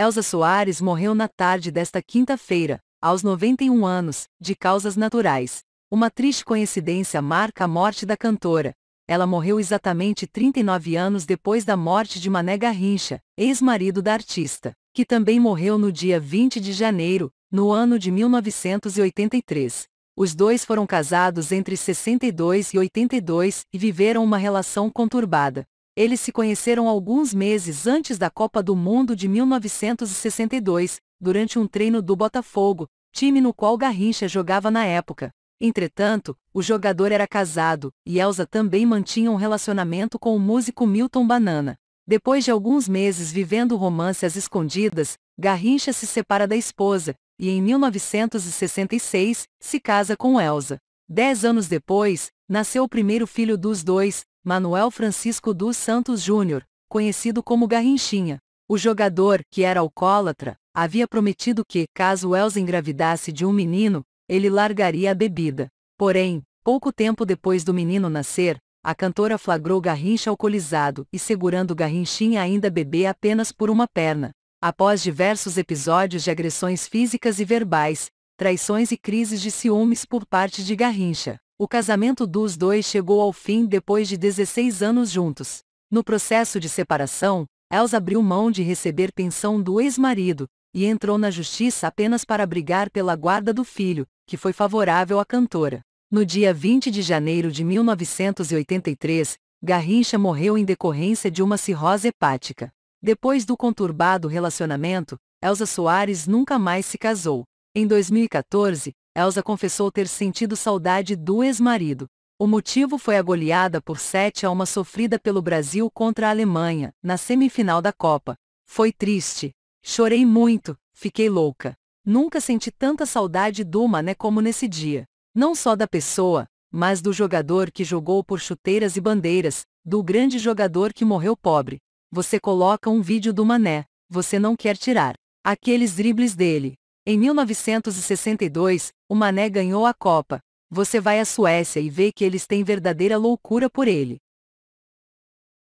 Elza Soares morreu na tarde desta quinta-feira, aos 91 anos, de causas naturais. Uma triste coincidência marca a morte da cantora. Ela morreu exatamente 39 anos depois da morte de Mané Garrincha, ex-marido da artista, que também morreu no dia 20 de janeiro, no ano de 1983. Os dois foram casados entre 62 e 82 e viveram uma relação conturbada. Eles se conheceram alguns meses antes da Copa do Mundo de 1962, durante um treino do Botafogo, time no qual Garrincha jogava na época. Entretanto, o jogador era casado, e Elsa também mantinha um relacionamento com o músico Milton Banana. Depois de alguns meses vivendo romance às escondidas, Garrincha se separa da esposa, e em 1966, se casa com Elsa. Dez anos depois, nasceu o primeiro filho dos dois, Manuel Francisco dos Santos Júnior, conhecido como Garrinchinha. O jogador, que era alcoólatra, havia prometido que, caso Elza engravidasse de um menino, ele largaria a bebida. Porém, pouco tempo depois do menino nascer, a cantora flagrou Garrincha alcoolizado e segurando Garrinchinha ainda bebê apenas por uma perna. Após diversos episódios de agressões físicas e verbais, traições e crises de ciúmes por parte de Garrincha, o casamento dos dois chegou ao fim depois de 16 anos juntos. No processo de separação, Elsa abriu mão de receber pensão do ex-marido e entrou na justiça apenas para brigar pela guarda do filho, que foi favorável à cantora. No dia 20 de janeiro de 1983, Garrincha morreu em decorrência de uma cirrose hepática. Depois do conturbado relacionamento, Elsa Soares nunca mais se casou. Em 2014, Elsa confessou ter sentido saudade do ex-marido. O motivo foi a goleada por 7 a 1 sofrida pelo Brasil contra a Alemanha, na semifinal da Copa. Foi triste. Chorei muito, fiquei louca. Nunca senti tanta saudade do Mané como nesse dia. Não só da pessoa, mas do jogador que jogou por chuteiras e bandeiras, do grande jogador que morreu pobre. Você coloca um vídeo do Mané, você não quer tirar. Aqueles dribles dele, em 1962, o Mané ganhou a Copa. Você vai à Suécia e vê que eles têm verdadeira loucura por ele.